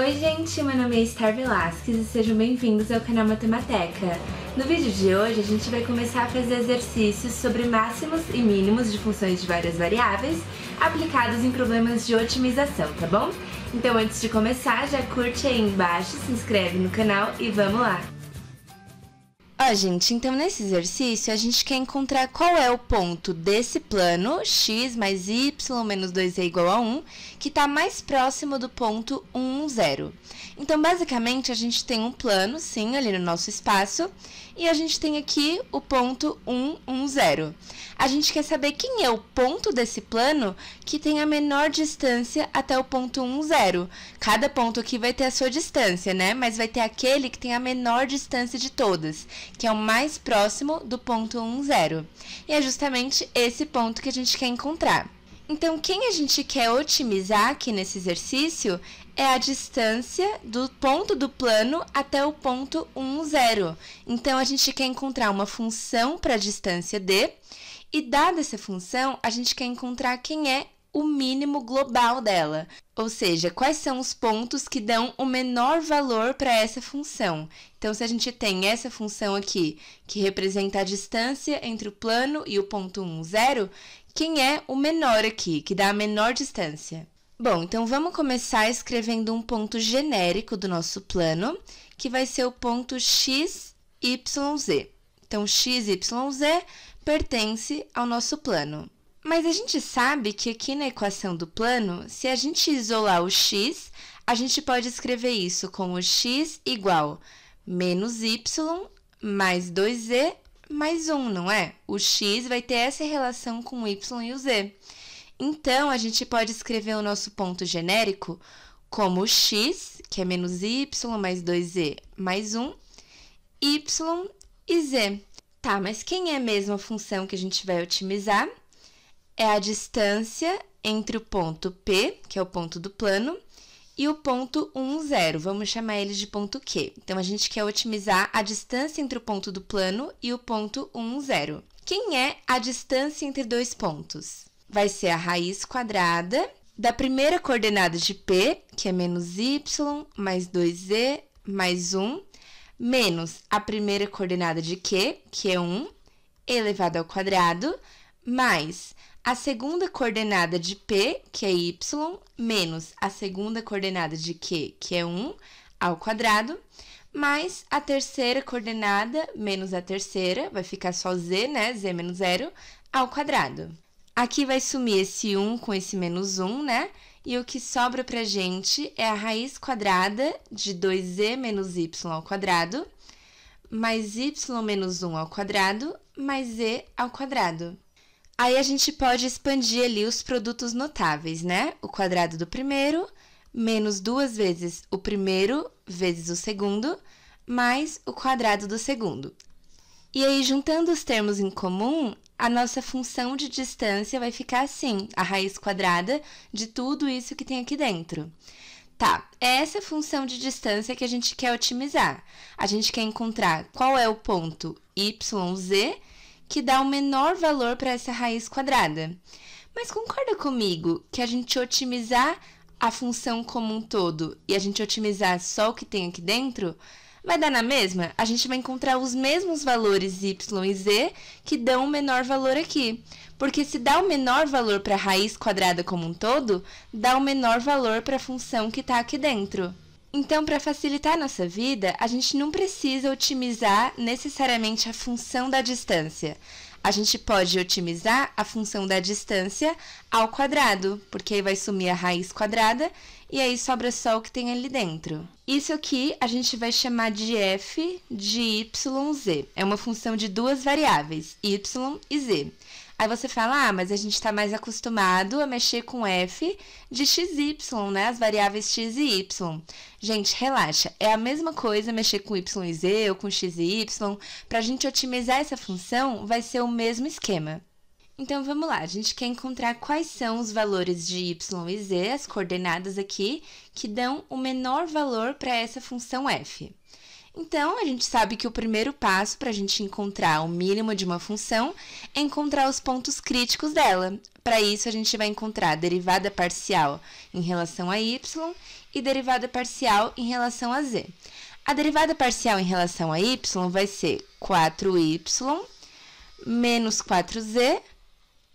Oi gente, meu nome é Star Velasquez e sejam bem-vindos ao canal Matemateca. No vídeo de hoje a gente vai começar a fazer exercícios sobre máximos e mínimos de funções de várias variáveis aplicados em problemas de otimização, tá bom? Então antes de começar, já curte aí embaixo, se inscreve no canal e vamos lá! Ó, gente, então nesse exercício a gente quer encontrar qual é o ponto desse plano, x mais y menos 2e é igual a 1, que está mais próximo do ponto 1, 1, 0. Então, basicamente, a gente tem um plano, sim, ali no nosso espaço, e a gente tem aqui o ponto 110. A gente quer saber quem é o ponto desse plano que tem a menor distância até o ponto 10. Cada ponto aqui vai ter a sua distância, né? Mas vai ter aquele que tem a menor distância de todas, que é o mais próximo do ponto 10. E é justamente esse ponto que a gente quer encontrar. Então, quem a gente quer otimizar aqui nesse exercício é a distância do ponto do plano até o ponto 1, 0. Então, a gente quer encontrar uma função para a distância d, e dada essa função, a gente quer encontrar quem é o mínimo global dela, ou seja, quais são os pontos que dão o menor valor para essa função. Então, se a gente tem essa função aqui, que representa a distância entre o plano e o ponto 1, 0, quem é o menor aqui, que dá a menor distância? Bom, então vamos começar escrevendo um ponto genérico do nosso plano, que vai ser o ponto x, y, z. Então, x, y, z pertence ao nosso plano. Mas a gente sabe que aqui na equação do plano, se a gente isolar o x, a gente pode escrever isso como x igual menos y mais 2z mais 1, não é? O x vai ter essa relação com o y e o z. Então, a gente pode escrever o nosso ponto genérico como x, que é menos y mais 2z mais 1, y e z. Tá, mas quem é mesmo a função que a gente vai otimizar? É a distância entre o ponto P, que é o ponto do plano, e o ponto 1, 0. Vamos chamar ele de ponto Q. Então, a gente quer otimizar a distância entre o ponto do plano e o ponto 1, 0. Quem é a distância entre dois pontos? vai ser a raiz quadrada da primeira coordenada de P, que é menos y mais 2z mais 1, menos a primeira coordenada de Q, que é 1, elevado ao quadrado, mais a segunda coordenada de P, que é y, menos a segunda coordenada de Q, que é 1, ao quadrado, mais a terceira coordenada menos a terceira, vai ficar só z, né? z menos zero, ao quadrado. Aqui vai sumir esse 1 com esse menos 1, né? E o que sobra para gente é a raiz quadrada de 2 z menos y ao quadrado, mais y menos 1 ao quadrado, mais z ao quadrado. Aí a gente pode expandir ali os produtos notáveis, né? O quadrado do primeiro, menos duas vezes o primeiro vezes o segundo, mais o quadrado do segundo. E aí, juntando os termos em comum, a nossa função de distância vai ficar assim, a raiz quadrada de tudo isso que tem aqui dentro. Tá, é essa função de distância que a gente quer otimizar. A gente quer encontrar qual é o ponto yz que dá o menor valor para essa raiz quadrada. Mas concorda comigo que a gente otimizar a função como um todo e a gente otimizar só o que tem aqui dentro Vai dar na mesma? A gente vai encontrar os mesmos valores y e z que dão o menor valor aqui. Porque se dá o menor valor para a raiz quadrada como um todo, dá o menor valor para a função que está aqui dentro. Então, para facilitar a nossa vida, a gente não precisa otimizar necessariamente a função da distância. A gente pode otimizar a função da distância ao quadrado, porque aí vai sumir a raiz quadrada e aí sobra só o que tem ali dentro. Isso aqui a gente vai chamar de f de yz. É uma função de duas variáveis, y e z. Aí você fala, ah, mas a gente está mais acostumado a mexer com f de x y, né? As variáveis x e y. Gente, relaxa. É a mesma coisa mexer com y e z ou com x e y. Para a gente otimizar essa função, vai ser o mesmo esquema. Então vamos lá, a gente quer encontrar quais são os valores de y e z, as coordenadas aqui, que dão o menor valor para essa função f. Então, a gente sabe que o primeiro passo para a gente encontrar o mínimo de uma função é encontrar os pontos críticos dela. Para isso, a gente vai encontrar derivada parcial em relação a y e derivada parcial em relação a z. A derivada parcial em relação a y vai ser 4y menos 4z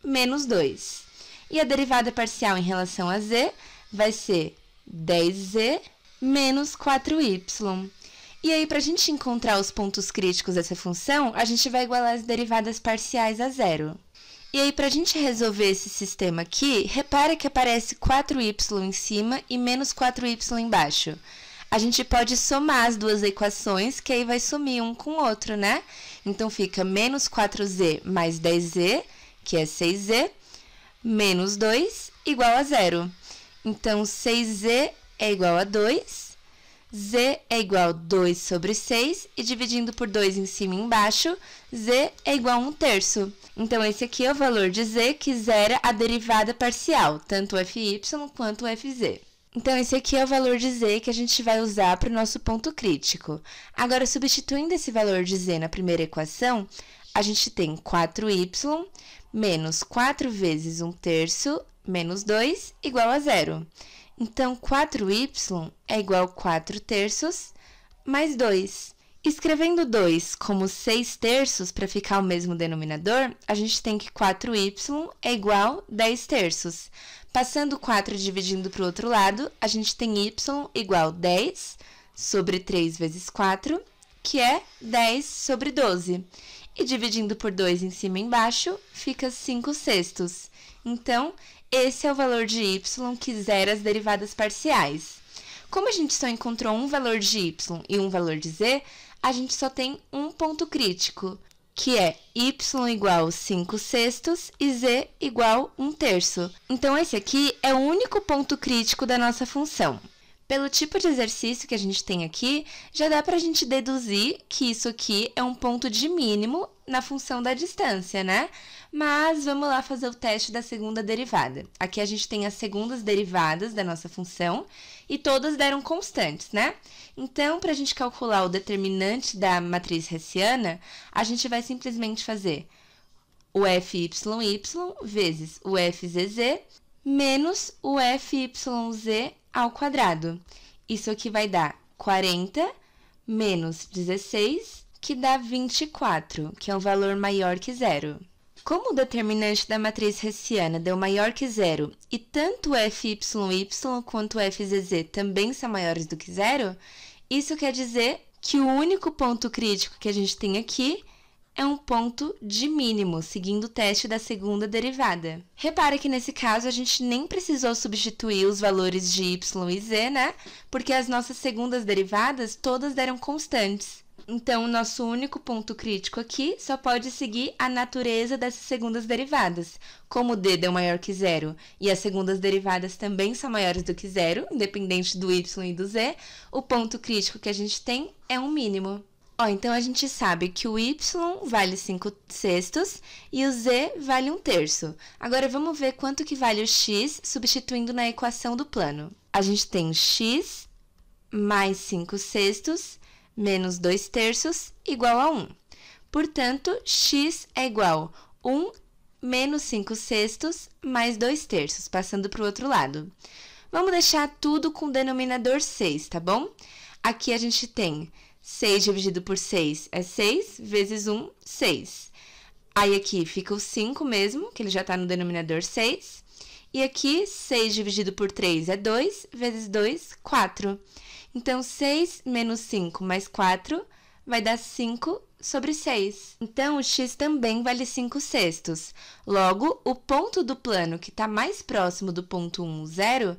menos 2. E a derivada parcial em relação a z vai ser 10z menos 4y. E aí, para a gente encontrar os pontos críticos dessa função, a gente vai igualar as derivadas parciais a zero. E aí, para a gente resolver esse sistema aqui, repara que aparece 4y em cima e menos 4y embaixo. A gente pode somar as duas equações, que aí vai sumir um com o outro, né? Então, fica menos 4z mais 10z que é 6z, menos 2 igual a zero. Então, 6z é igual a 2, z é igual a 2 sobre 6, e dividindo por 2 em cima e embaixo, z é igual a 1 terço. Então, esse aqui é o valor de z que zera a derivada parcial, tanto o fy quanto o fz. Então, esse aqui é o valor de z que a gente vai usar para o nosso ponto crítico. Agora, substituindo esse valor de z na primeira equação, a gente tem 4y menos 4 vezes 1 terço menos 2 igual a zero. Então, 4y é igual a 4 terços mais 2. Escrevendo 2 como 6 terços para ficar o mesmo denominador, a gente tem que 4y é igual a 10 terços. Passando 4 dividindo para o outro lado, a gente tem y igual a 10 sobre 3 vezes 4, que é 10 sobre 12. E dividindo por 2 em cima e embaixo, fica 5 sextos. Então, esse é o valor de y que zera as derivadas parciais. Como a gente só encontrou um valor de y e um valor de z, a gente só tem um ponto crítico, que é y igual 5 sextos e z igual 1 terço. Então, esse aqui é o único ponto crítico da nossa função. Pelo tipo de exercício que a gente tem aqui, já dá para a gente deduzir que isso aqui é um ponto de mínimo na função da distância, né? Mas vamos lá fazer o teste da segunda derivada. Aqui a gente tem as segundas derivadas da nossa função e todas deram constantes, né? Então, para a gente calcular o determinante da matriz hessiana, a gente vai simplesmente fazer o FYY vezes o FZZ menos o FYZ ao quadrado. Isso aqui vai dar 40 menos 16, que dá 24, que é um valor maior que zero. Como o determinante da matriz hessiana deu maior que zero e tanto FYY quanto FZZ também são maiores do que zero, isso quer dizer que o único ponto crítico que a gente tem aqui é um ponto de mínimo, seguindo o teste da segunda derivada. Repara que nesse caso a gente nem precisou substituir os valores de y e z, né? Porque as nossas segundas derivadas todas deram constantes. Então, o nosso único ponto crítico aqui só pode seguir a natureza dessas segundas derivadas. Como d é maior que zero e as segundas derivadas também são maiores do que zero, independente do y e do z, o ponto crítico que a gente tem é um mínimo. Ó, então a gente sabe que o y vale 5 sextos e o z vale 1 um terço. Agora vamos ver quanto que vale o x substituindo na equação do plano. A gente tem x mais 5 sextos menos 2 terços igual a 1. Um. Portanto, x é igual a 1 menos 5 sextos mais 2 terços, passando para o outro lado. Vamos deixar tudo com o denominador 6, tá bom? Aqui a gente tem 6 dividido por 6 é 6, vezes 1, 6. Aí aqui fica o 5 mesmo, que ele já está no denominador 6. E aqui, 6 dividido por 3 é 2, vezes 2, 4. Então, 6 menos 5 mais 4 vai dar 5 sobre 6. Então, o x também vale 5 sextos. Logo, o ponto do plano que está mais próximo do ponto 1, 0,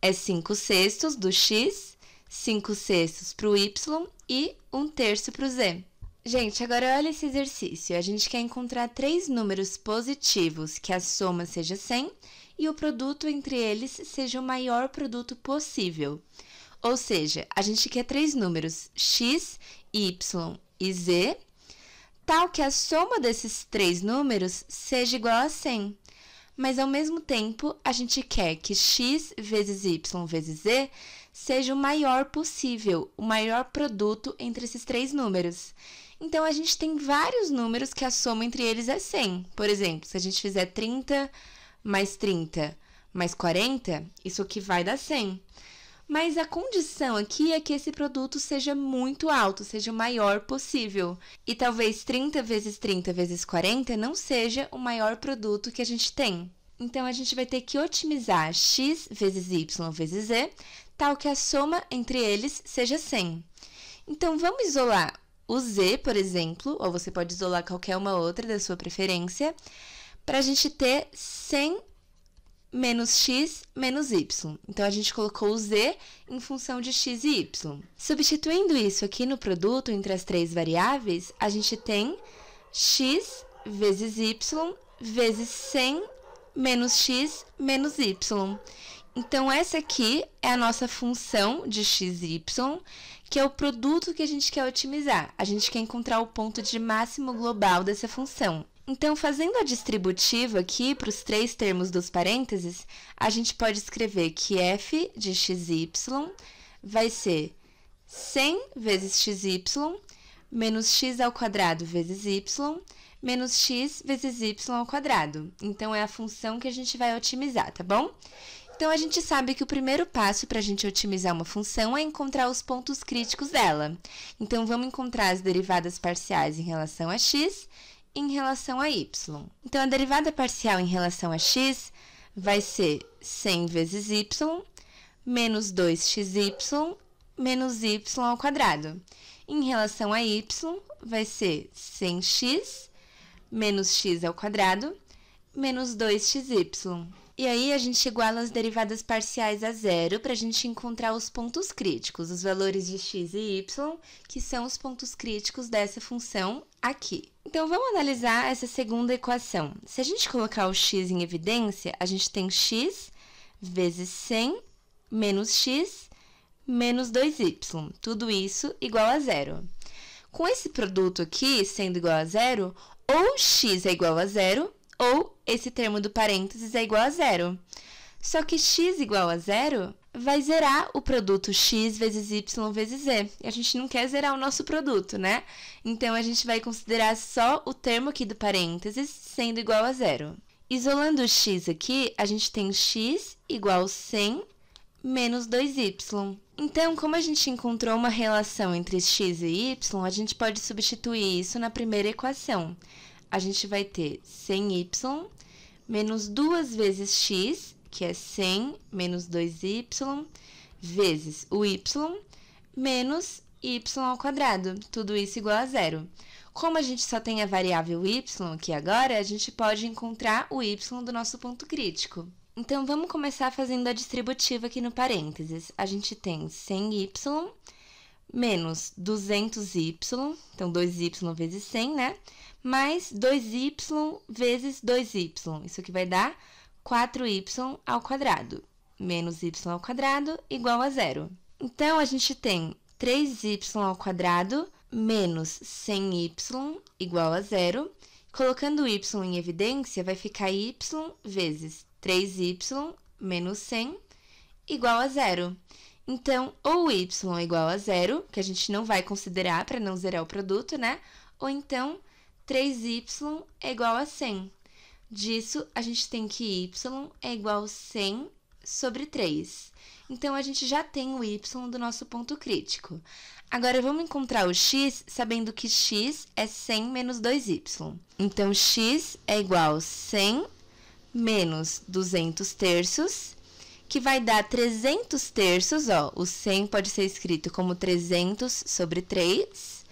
é 5 sextos do x 5 sextos para o Y e 1 terço para o Z. Gente, agora olha esse exercício. A gente quer encontrar três números positivos que a soma seja 100 e o produto entre eles seja o maior produto possível. Ou seja, a gente quer três números x, y e z, tal que a soma desses três números seja igual a 100 mas ao mesmo tempo a gente quer que x vezes y vezes z seja o maior possível, o maior produto entre esses três números. Então, a gente tem vários números que a soma entre eles é 100. Por exemplo, se a gente fizer 30 mais 30 mais 40, isso aqui vai dar 100. Mas a condição aqui é que esse produto seja muito alto, seja o maior possível. E talvez 30 vezes 30 vezes 40 não seja o maior produto que a gente tem. Então, a gente vai ter que otimizar x vezes y vezes z, tal que a soma entre eles seja 100. Então, vamos isolar o z, por exemplo, ou você pode isolar qualquer uma outra da sua preferência, para a gente ter 100 menos x menos y. Então, a gente colocou o z em função de x e y. Substituindo isso aqui no produto entre as três variáveis, a gente tem x vezes y vezes 100 menos x menos y. Então, essa aqui é a nossa função de x y, que é o produto que a gente quer otimizar. A gente quer encontrar o ponto de máximo global dessa função. Então, fazendo a distributiva aqui para os três termos dos parênteses, a gente pode escrever que f de x y vai ser 100 vezes x y menos x ao quadrado vezes y menos x vezes y ao quadrado. Então, é a função que a gente vai otimizar, tá bom? Então, a gente sabe que o primeiro passo para a gente otimizar uma função é encontrar os pontos críticos dela. Então, vamos encontrar as derivadas parciais em relação a x em relação a y. Então, a derivada parcial em relação a x vai ser 100 vezes y menos 2xy menos y ao quadrado. Em relação a y, vai ser 100x menos x ao quadrado, menos 2xy. E aí a gente iguala as derivadas parciais a zero para a gente encontrar os pontos críticos, os valores de x e y, que são os pontos críticos dessa função aqui. Então vamos analisar essa segunda equação. Se a gente colocar o x em evidência, a gente tem x vezes 100 menos x menos 2y, tudo isso igual a zero. Com esse produto aqui sendo igual a zero, ou x é igual a zero, ou esse termo do parênteses é igual a zero. Só que x igual a zero vai zerar o produto x vezes y vezes z. E a gente não quer zerar o nosso produto, né? Então, a gente vai considerar só o termo aqui do parênteses sendo igual a zero. Isolando o x aqui, a gente tem x igual 100 menos 2y. Então, como a gente encontrou uma relação entre x e y, a gente pode substituir isso na primeira equação. A gente vai ter 100y menos 2 vezes x, que é 100, menos 2y, vezes o y, menos y ao quadrado, tudo isso igual a zero. Como a gente só tem a variável y aqui agora, a gente pode encontrar o y do nosso ponto crítico. Então vamos começar fazendo a distributiva aqui no parênteses. A gente tem 100y menos 200y, então 2y vezes 100, né? Mais 2y vezes 2y. Isso aqui vai dar 4y ao quadrado. Menos y ao quadrado igual a zero. Então, a gente tem 3y ao quadrado menos 100y igual a zero. Colocando o y em evidência, vai ficar y vezes 3y menos 100 igual a zero. Então, ou y é igual a zero, que a gente não vai considerar para não zerar o produto, né? Ou então, 3y é igual a 100. Disso, a gente tem que y é igual a 100 sobre 3. Então, a gente já tem o y do nosso ponto crítico. Agora, vamos encontrar o x sabendo que x é 100 menos 2y. Então, x é igual a 100 menos 200 terços, que vai dar 300 terços, ó, o 100 pode ser escrito como 300 sobre 3,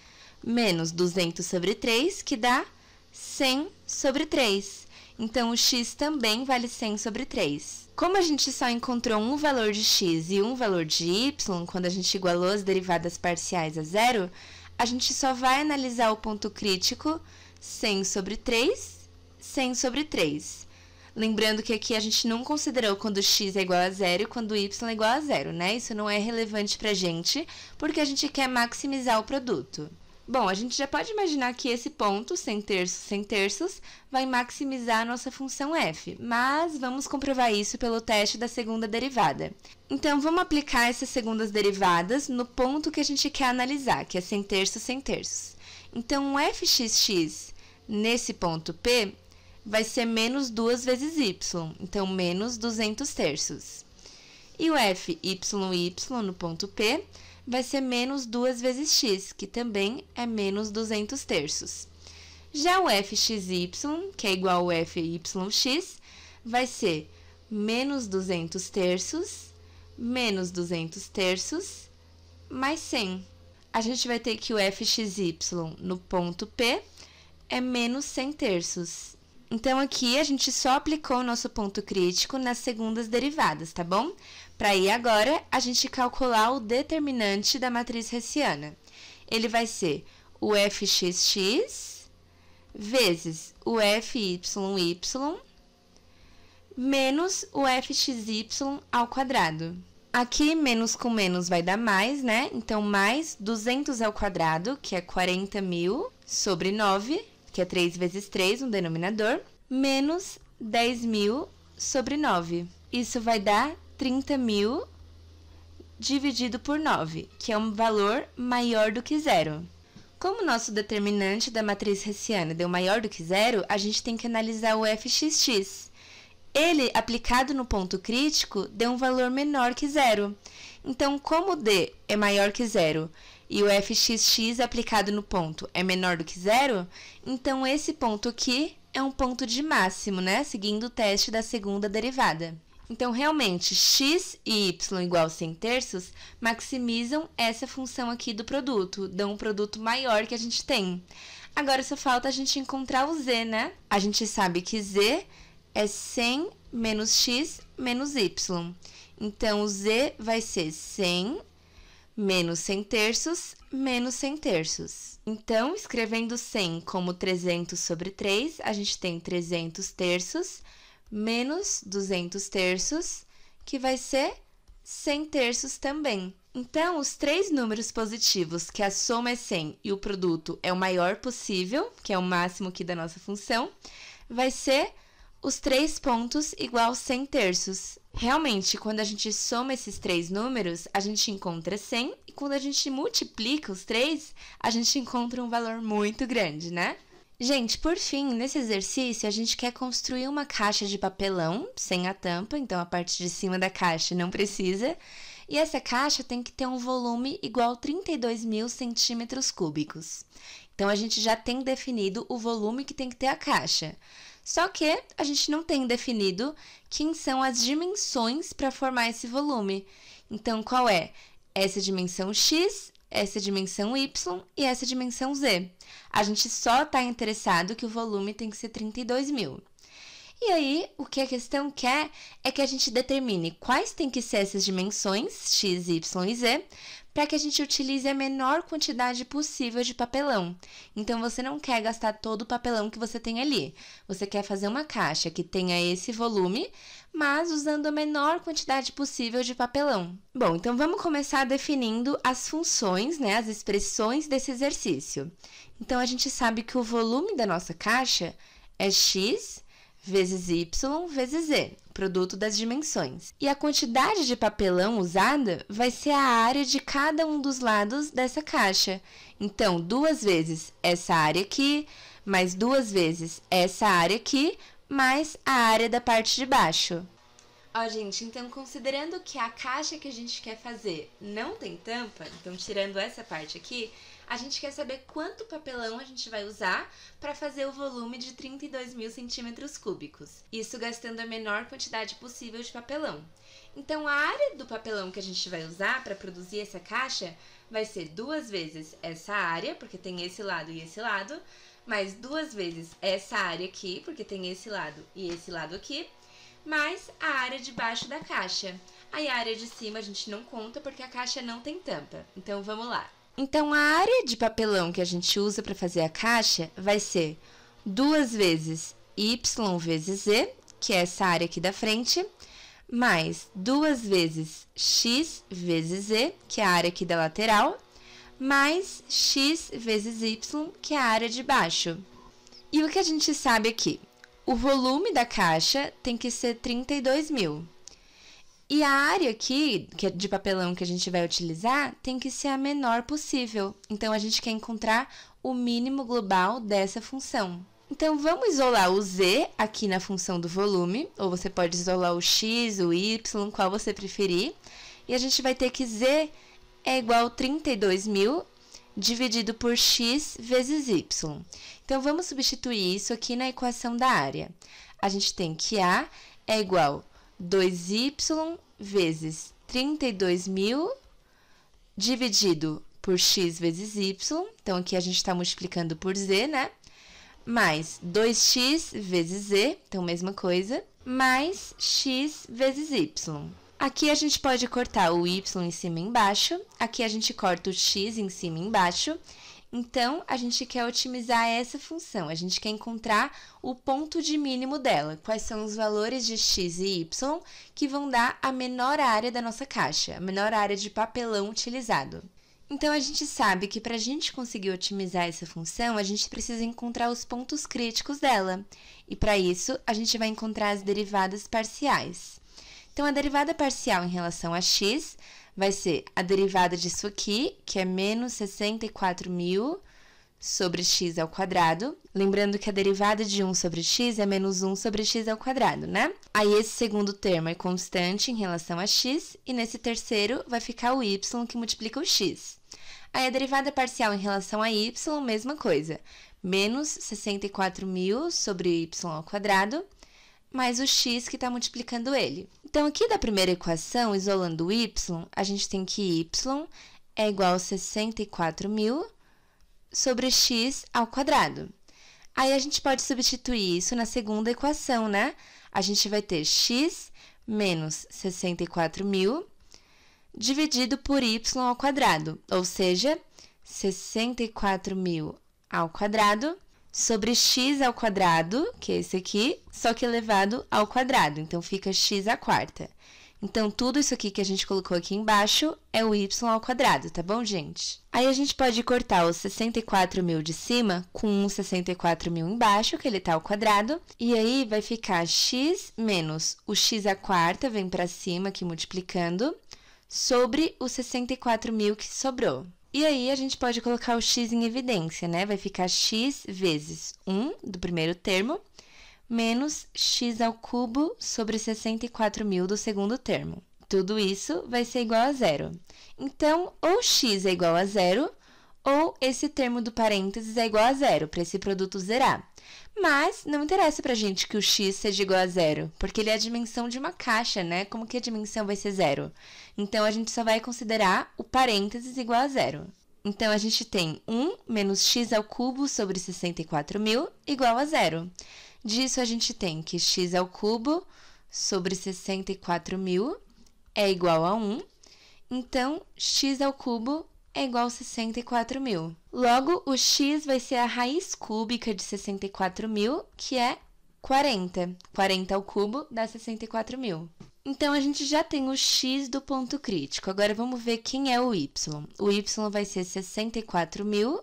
menos 200 sobre 3, que dá 100 sobre 3. Então, o x também vale 100 sobre 3. Como a gente só encontrou um valor de x e um valor de y, quando a gente igualou as derivadas parciais a zero, a gente só vai analisar o ponto crítico 100 sobre 3, 100 sobre 3. Lembrando que aqui a gente não considerou quando x é igual a zero e quando y é igual a zero, né? Isso não é relevante para a gente, porque a gente quer maximizar o produto. Bom, a gente já pode imaginar que esse ponto, sem terços, sem terços, vai maximizar a nossa função f, mas vamos comprovar isso pelo teste da segunda derivada. Então, vamos aplicar essas segundas derivadas no ponto que a gente quer analisar, que é sem terços, sem terços. Então, o fxx nesse ponto p vai ser menos 2 vezes y, então menos 200 terços. E o f, y, y no ponto P vai ser menos 2 vezes x, que também é menos 200 terços. Já o fxy, que é igual ao fyx, vai ser menos 200 terços, menos 200 terços, mais 100. A gente vai ter que o fxy no ponto P é menos 100 terços. Então aqui a gente só aplicou o nosso ponto crítico nas segundas derivadas, tá bom? Para ir agora, a gente calcular o determinante da matriz hessiana. Ele vai ser o fxx vezes o fyy menos o fxy ao quadrado. Aqui, menos com menos vai dar mais, né? Então, mais 200 ao quadrado, que é 40 mil, sobre 9, que é 3 vezes 3 no um denominador, menos 10.000 sobre 9. Isso vai dar 30.000 dividido por 9, que é um valor maior do que zero. Como o nosso determinante da matriz hessiana deu maior do que zero, a gente tem que analisar o fxx. Ele, aplicado no ponto crítico, deu um valor menor que zero. Então, como D é maior que zero e o fxx aplicado no ponto é menor do que zero, então esse ponto aqui é um ponto de máximo, né? Seguindo o teste da segunda derivada. Então, realmente, x e y igual a 100 terços maximizam essa função aqui do produto, dão um produto maior que a gente tem. Agora, só falta a gente encontrar o z, né? A gente sabe que z é 100 menos x menos y. Então, o z vai ser 100 menos 100 terços, menos 100 terços. Então, escrevendo 100 como 300 sobre 3, a gente tem 300 terços menos 200 terços, que vai ser 100 terços também. Então, os três números positivos, que a soma é 100 e o produto é o maior possível, que é o máximo aqui da nossa função, vai ser os três pontos igual 100 terços. Realmente, quando a gente soma esses três números, a gente encontra 100 e quando a gente multiplica os três, a gente encontra um valor muito grande, né? Gente, por fim, nesse exercício a gente quer construir uma caixa de papelão sem a tampa, então a parte de cima da caixa não precisa. E essa caixa tem que ter um volume igual a 32 mil centímetros cúbicos. Então a gente já tem definido o volume que tem que ter a caixa. Só que a gente não tem definido quem são as dimensões para formar esse volume. Então, qual é? Essa é dimensão X, essa é dimensão Y e essa é dimensão Z. A gente só está interessado que o volume tem que ser 32 mil. E aí, o que a questão quer é que a gente determine quais têm que ser essas dimensões, x, y e z, para que a gente utilize a menor quantidade possível de papelão. Então, você não quer gastar todo o papelão que você tem ali. Você quer fazer uma caixa que tenha esse volume, mas usando a menor quantidade possível de papelão. Bom, então vamos começar definindo as funções, né, as expressões desse exercício. Então, a gente sabe que o volume da nossa caixa é x vezes y vezes z, produto das dimensões. E a quantidade de papelão usada vai ser a área de cada um dos lados dessa caixa. Então, duas vezes essa área aqui, mais duas vezes essa área aqui, mais a área da parte de baixo. Ó, gente, então considerando que a caixa que a gente quer fazer não tem tampa, então tirando essa parte aqui, a gente quer saber quanto papelão a gente vai usar para fazer o volume de 32 mil centímetros cúbicos, isso gastando a menor quantidade possível de papelão. Então, a área do papelão que a gente vai usar para produzir essa caixa vai ser duas vezes essa área, porque tem esse lado e esse lado, mais duas vezes essa área aqui, porque tem esse lado e esse lado aqui, mais a área de baixo da caixa. Aí a área de cima a gente não conta porque a caixa não tem tampa. Então vamos lá. Então, a área de papelão que a gente usa para fazer a caixa vai ser 2 vezes y vezes z, que é essa área aqui da frente, mais 2 vezes x vezes z, que é a área aqui da lateral, mais x vezes y, que é a área de baixo. E o que a gente sabe aqui? O volume da caixa tem que ser 32 mil. E a área aqui que é de papelão que a gente vai utilizar tem que ser a menor possível. Então, a gente quer encontrar o mínimo global dessa função. Então, vamos isolar o Z aqui na função do volume, ou você pode isolar o X, o Y, qual você preferir. E a gente vai ter que Z é igual a 32 mil dividido por X vezes Y. Então, vamos substituir isso aqui na equação da área. A gente tem que A é igual 2y vezes 32.000 dividido por x vezes y. Então, aqui a gente está multiplicando por z, né? Mais 2x vezes z, então mesma coisa, mais x vezes y. Aqui a gente pode cortar o y em cima e embaixo, aqui a gente corta o x em cima e embaixo, então, a gente quer otimizar essa função, a gente quer encontrar o ponto de mínimo dela, quais são os valores de x e y que vão dar a menor área da nossa caixa, a menor área de papelão utilizado. Então, a gente sabe que para a gente conseguir otimizar essa função, a gente precisa encontrar os pontos críticos dela. E para isso, a gente vai encontrar as derivadas parciais. Então, a derivada parcial em relação a x vai ser a derivada disso aqui, que é menos 64 mil sobre x ao quadrado. Lembrando que a derivada de 1 sobre x é menos 1 sobre x ao quadrado, né? Aí esse segundo termo é constante em relação a x, e nesse terceiro vai ficar o y que multiplica o x. Aí a derivada parcial em relação a y, mesma coisa. Menos 64 mil sobre y ao quadrado mais o x que está multiplicando ele. Então, aqui da primeira equação, isolando o y, a gente tem que y é igual a 64 mil sobre x ao quadrado. Aí, a gente pode substituir isso na segunda equação, né? A gente vai ter x menos 64 mil dividido por y ao quadrado, ou seja, 64 mil ao quadrado sobre x ao quadrado, que é esse aqui, só que elevado ao quadrado, então fica x à quarta. Então, tudo isso aqui que a gente colocou aqui embaixo é o y ao quadrado, tá bom, gente? Aí, a gente pode cortar os 64 mil de cima com os 64 mil embaixo, que ele está ao quadrado. E aí, vai ficar x menos o x à quarta, vem para cima aqui multiplicando, sobre os 64 mil que sobrou. E aí a gente pode colocar o x em evidência, né? Vai ficar x vezes 1 do primeiro termo menos x ao cubo sobre 64 mil do segundo termo. Tudo isso vai ser igual a zero. Então, ou x é igual a zero, ou esse termo do parênteses é igual a zero, para esse produto zerar. Mas não interessa para a gente que o x seja igual a zero, porque ele é a dimensão de uma caixa, né? Como que a dimensão vai ser zero? Então, a gente só vai considerar o parênteses igual a zero. Então, a gente tem 1 menos x ao cubo sobre 64.000 igual a zero. Disso, a gente tem que x ao cubo sobre 64.000 é igual a 1. Então, x ao cubo é igual a 64.000. Logo, o x vai ser a raiz cúbica de 64.000, que é 40. 40 ao cubo dá 64.000. Então a gente já tem o x do ponto crítico. Agora vamos ver quem é o y. O y vai ser 64.000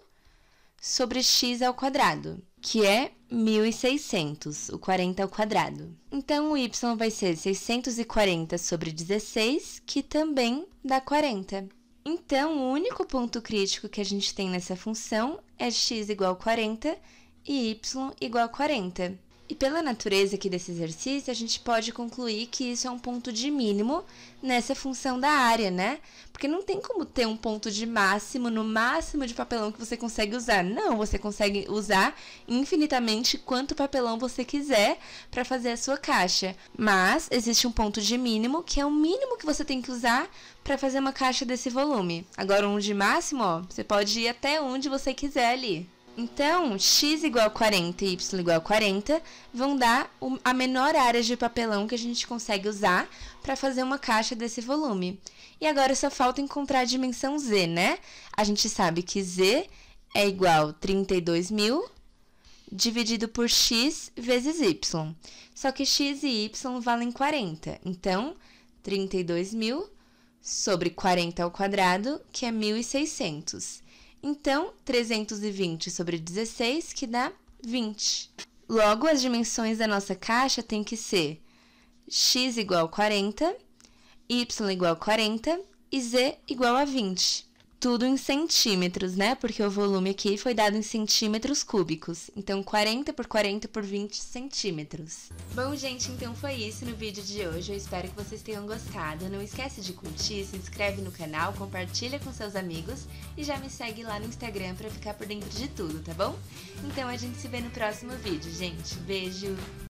sobre x ao quadrado, que é 1.600, o 40 ao é quadrado. Então, o y vai ser 640 sobre 16, que também dá 40. Então, o único ponto crítico que a gente tem nessa função é x igual a 40 e y igual a 40. E pela natureza aqui desse exercício, a gente pode concluir que isso é um ponto de mínimo nessa função da área, né? Porque não tem como ter um ponto de máximo no máximo de papelão que você consegue usar. Não, você consegue usar infinitamente quanto papelão você quiser para fazer a sua caixa. Mas existe um ponto de mínimo, que é o mínimo que você tem que usar para fazer uma caixa desse volume. Agora, um de máximo, ó, você pode ir até onde você quiser ali. Então, x igual a 40 e y igual a 40 vão dar a menor área de papelão que a gente consegue usar para fazer uma caixa desse volume. E agora só falta encontrar a dimensão z, né? A gente sabe que z é igual a 32 mil dividido por x vezes y. Só que x e y valem 40, então 32 mil sobre 40 ao quadrado, que é 1.600. Então, 320 sobre 16, que dá 20. Logo, as dimensões da nossa caixa têm que ser x igual a 40, y igual a 40 e z igual a 20 tudo em centímetros, né? Porque o volume aqui foi dado em centímetros cúbicos. Então, 40 por 40 por 20 centímetros. Bom, gente, então foi isso no vídeo de hoje. Eu espero que vocês tenham gostado. Não esquece de curtir, se inscreve no canal, compartilha com seus amigos e já me segue lá no Instagram para ficar por dentro de tudo, tá bom? Então, a gente se vê no próximo vídeo, gente. Beijo!